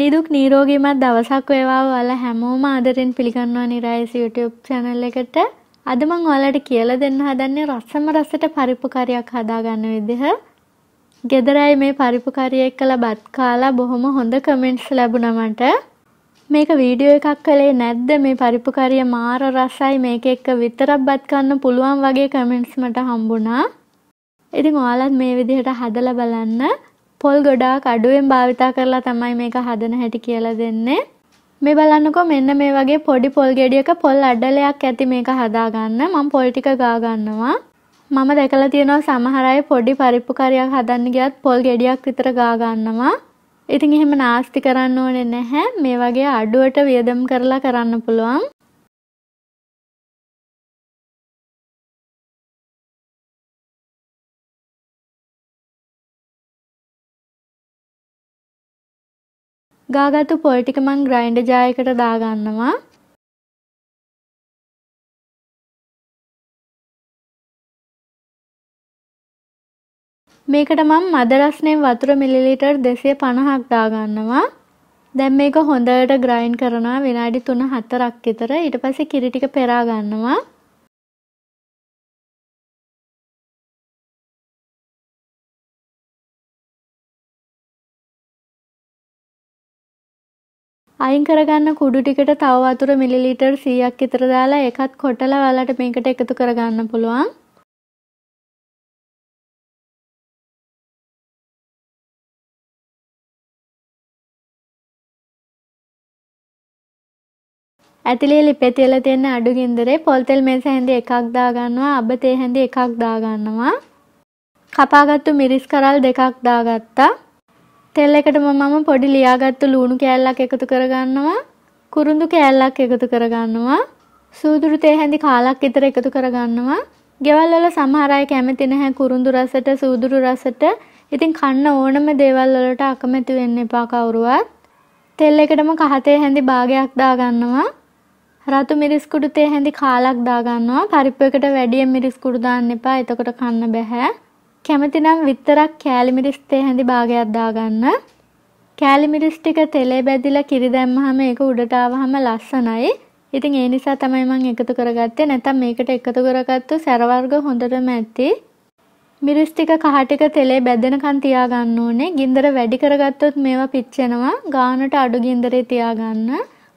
නිදුක් නීරෝගීමත් දවසක් වේවා ඔයාලා හැමෝම ආදරෙන් පිළිගන්නවා නිරායස YouTube channel එකට. අද මම ඔයාලට කියලා දෙන්න හදන්නේ රසම රසට පරිප්පු කරියක් හදාගන්න විදිහ. ගෙදරයි මේ පරිප්පු කරිය එක්කලා බත් කාලා බොහොම හොඳ කමෙන්ට්ස් ලැබුණා මට. මේක වීඩියෝ එකක් කළේ නැද්ද මේ පරිප්පු කරිය මාර රසයි මේක එක්ක විතරක් බත් කන්න පුළුවන් වගේ කමෙන්ට්ස් මට හම්බුණා. ඉතින් ඔයාලත් මේ විදිහට හදලා බලන්න. පොල් ගොඩාක් අඩුවෙන් භාවිතා කරලා තමයි මේක හදන හැටි කියලා දෙන්නේ. මේ බලන්නකෝ මෙන්න මේ වගේ පොඩි පොල් ගෙඩියක පොල් අඩලයක් ඇති මේක හදාගන්න. මම පොල් ටික ගා ගන්නවා. මම දැකලා තියෙනවා සමහර අය පොඩි පරිප්පු කරයක් හදන්න ගියත් පොල් ගෙඩියක් විතර ගා ගන්නවා. ඉතින් එහෙම නාස්ති කරන්න ඕනේ නැහැ. මේ වගේ අඩුවට වියදම් කරලා කරන්න පුළුවන්. ගාගත්තු පොල් ටික මං ග්‍රයින්ඩර් ජායකට දාගන්නවා. මේකට මම මද රස්නේ වතුර මිලිලීටර් 250ක් දාගන්නවා. දැන් මේක හොඳට ග්‍රයින්ඩ් කරනවා විනාඩි 3-4ක් විතර. ඊට පස්සේ කිරි ටික පෙරා ගන්නවා. අයින් කරගන්න කුඩු ටිකට තව වතුර මිලිලීටර් 100ක් විතර දාලා ඒකත් කොටලා ඔයාලට මේකට එකතු කරගන්න පුළුවන්. ඇතිලේ ලිපේ තියලා තියෙන අඩු ගින්දරේ පොල් තෙල් මේස හැඳි එකක් දාගන්නවා අබ තේ හැඳි එකක් දාගන්නවා කපාගත්තු මිරිස් කරල් දෙකක් දාගත්තා තෙල් එකට මම පොඩි ලියාගත්තු ලුණු කෑල්ලක් එකතු කරගන්නවා. කුරුඳු කෑල්ලක් එකතු කරගන්නවා. සූදුරු තේ හැඳි කාලක් විතර එකතු කරගන්නවා. ගෙවල් වල සමහර අය කැමති නැහැ කුරුඳු රසට, සූදුරු රසට. ඉතින් කන්න ඕනම දේවල් වලට අකමැති වෙන්න එපා කවුරුවත්. තෙල් එකටම කහතේ හැඳි භාගයක් දාගන්නවා. රතු මිරිස් කුඩු තේ හැඳි කාලක් දාගන්නවා. පරිප්පුවකට වැඩියෙන් මිරිස් කුඩු දාන්න එපා. එතකොට කන්න බෑ. කැමතිනම් විතරක් කෑලිමිරිස් තේ හැඳි භාගයක් දාගන්න. කෑලිමිරිස් ටික තෙලේ බැදිලා කිරි දැම්මහම ඒක උඩට ආවහම ලස්සනයි. ඉතින් ඒ නිසා තමයි මම එකතු කරගත්තේ. නැත්තම් මේකට එකතු කරගත්තු සැර වර්ග හොඳටම ඇති. මිරිස් ටික කහ ටික තෙලේ බැදෙනකන් තියාගන්න ඕනේ. ගින්දර වැඩි කරගත්තොත් මේවා පිච්චෙනවා. ගානට අඩු ගින්දරේ තියාගන්න.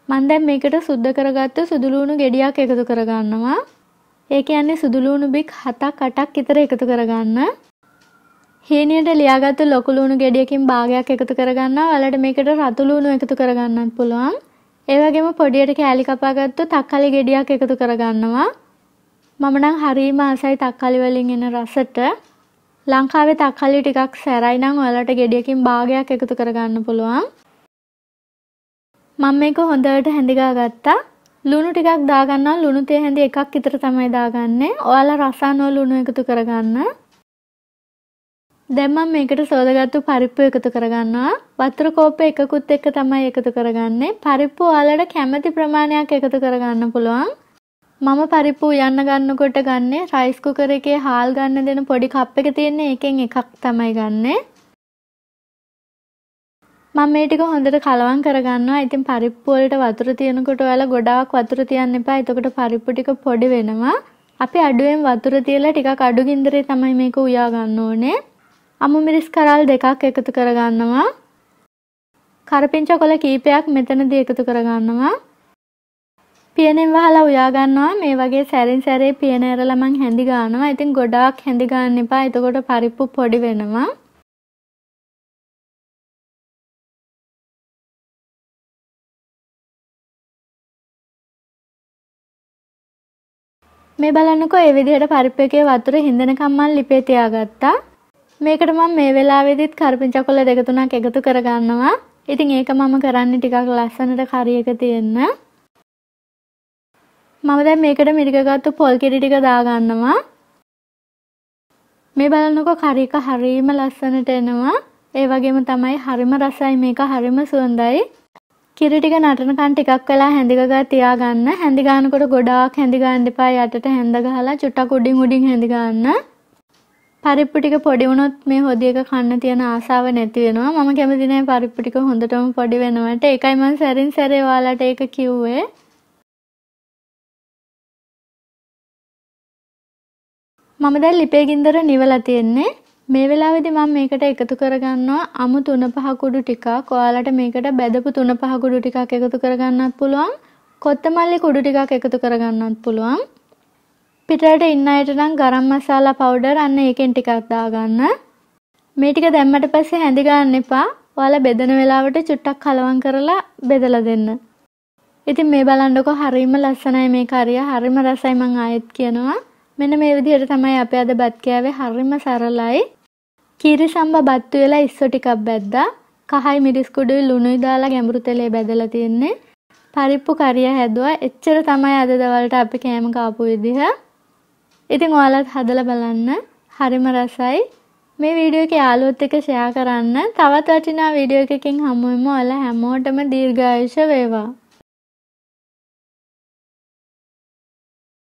මම දැන් මේකට සුද්ධ කරගත්ත සුදුලූණු ගෙඩියක් එකතු කරගන්නවා. ඒ කියන්නේ සුදුලූණු බික් 7ක් 8ක් විතර එකතු කරගන්න. හීනියට ලියාගත්තු ලොකු ලුණු ගෙඩියකින් භාගයක් එකතු කරගන්නවා. ඔයාලට මේකට රතු ලුණු එකතු කරගන්නත් පුළුවන්. ඒ වගේම පොඩියට කෑලි කපාගත්තු තක්කලි ගෙඩියක් එකතු කරගන්නවා. මම නම් හරීම ආසයි තක්කලි වලින් එන රසට. ලංකාවේ තක්කලි ටිකක් සැරයි නම් ඔයාලට ගෙඩියකින් භාගයක් එකතු කරගන්න පුළුවන්. මම මේක හොඳට හැඳිගා ගත්තා. ලුණු ටිකක් දාගන්නවා. ලුණු තේ හැඳි එකක් විතර තමයි දාගන්නේ. ඔයාලා රසායන ලුණු එකතු කරගන්න. දැන් මම මේකට සෝදාගත්තු පරිප්පු එකතු කරගන්නවා. වතුර කෝප්ප එකකුත් එක්ක තමයි එකතු කරගන්නේ. පරිප්පු ඔයාලට කැමති ප්‍රමාණයක් එකතු කරගන්න පුළුවන්. මම පරිප්පු යන්න ගන්නකොට ගන්නේ රයිස් කුකර් එකේ හාල් ගන්න දෙන පොඩි කප් එක තියෙන එකෙන් එකක් තමයි ගන්නෙ. මම මේ ටික හොඳට කලවම් කරගන්නවා. ඉතින් පරිප්පු වලට වතුර තියෙනකොට ඔයාලා ගොඩාක් වතුර තියන්න එපා. එතකොට පරිප්පු ටික පොඩි වෙනවා. අපි අඩුවෙන් වතුර තියලා ටිකක් අඩු ගින්දරේ තමයි මේක උයා ගන්න ඕනේ. අමු මිරිස් කරල් දෙකක් එකතු කරගන්නවා. කරපිංච කොළ කීපයක් මෙතනදී එකතු කරගන්නවා. පියනෙන් වහලා උයා ගන්නවා මේ වගේ සැරින් සැරේ පියන ඇරලා මං හැඳි ගන්නවා. ඉතින් ගොඩාක් හැඳි ගන්න එපා. එතකොට පරිප්පු පොඩි වෙනවා. මේ බලන්නකෝ ඒ විදිහට පරිප්පු එකේ වතුර හින්දෙනකම් මම ලිපේ තියාගත්තා. මේකට මම මේ වෙලාවේදීත් කරපිංචකොළ දෙක තුනක් එකතු කරගන්නවා. ඉතින් ඒක මම කරන්නේ ටිකක් ලස්සනට කරියක තියෙන්න. මම දැන් මේකට මිරිකගත්තු පොල් කිරි ටික දාගන්නවා. මේ බලන්නකෝ කරි එක හරීම ලස්සනට එනවා. ඒ වගේම තමයි හරිම රසයි මේක හරිම සුවඳයි. කිරි ටික නටනකන් ටිකක් වෙලා හැඳි ගගා තියාගන්න. හැඳි ගන්නකොට ගොඩාක් හැඳි ගන්න එපා යටට හැඳ ගහලා චුට්ටක් උඩින් උඩින් හැඳි ගන්න. පරිප්පු ටික පොඩි වුණොත් මේ හොදි එක කන්න තියෙන ආසාව නැති වෙනවා. මම කැමති නෑ පරිප්පු ටික හොඳටම පොඩි වෙනවට. ඒකයි මම සැරින් සැර ඔයාලට ඒක කිව්වේ. මම දැන් ලිපේ ගින්දර නිවලා තියෙන්නේ. මේ වෙලාවේදී මම මේකට එකතු කරගන්නවා අමු 3-5 කුඩු ටිකක්. ඔයාලට මේකට බැදපු 3-5 කුඩු ටිකක් එකතු කරගන්නත් පුළුවන්. කොත්තමල්ලි කුඩු ටිකක් එකතු කරගන්නත් පුළුවන්. පිටරට ඉන්න අයට නම් ගරම් මසාලා පවුඩර් අන්න ඒකෙන් ටිකක් දාගන්න. මේ ටික දැම්මට පස්සේ හැඳි ගන්න එපා. ඔයාලා බෙදන වෙලාවට චුට්ටක් කලවම් කරලා බෙදලා දෙන්න. ඉතින් මේ බලන්නකො හරීම ලස්සනයි මේ කරිය. හරීම රසයි මං ආයෙත් කියනවා. මෙන්න මේ විදිහට තමයි අපේ අද බත් කෑවේ හරීම සරලයි. කීරි සම්බ බත් වෙලා ඉස්සෝ ටිකක් බැද්දා. කහයි මිරිස් කුඩුයි ලුණුයි දාලා ගැඹුරු තෙලේ බැදලා තියෙන්නේ. පරිප්පු කරිය හැදුවා. එච්චර තමයි අද දවල්ට අපි කෑම කාපු විදිහ. ඉතින් ඔයාලත් හදලා බලන්න හරිම රසයි. මේ වීඩියෝ එක යාළුවොත් එක්ක ෂෙයා කරන්න. තවත් වටිනා වීඩියෝ එකකින් හමු වෙමු. ඔයාලා හැමෝටම දීර්ඝායුෂ වේවා.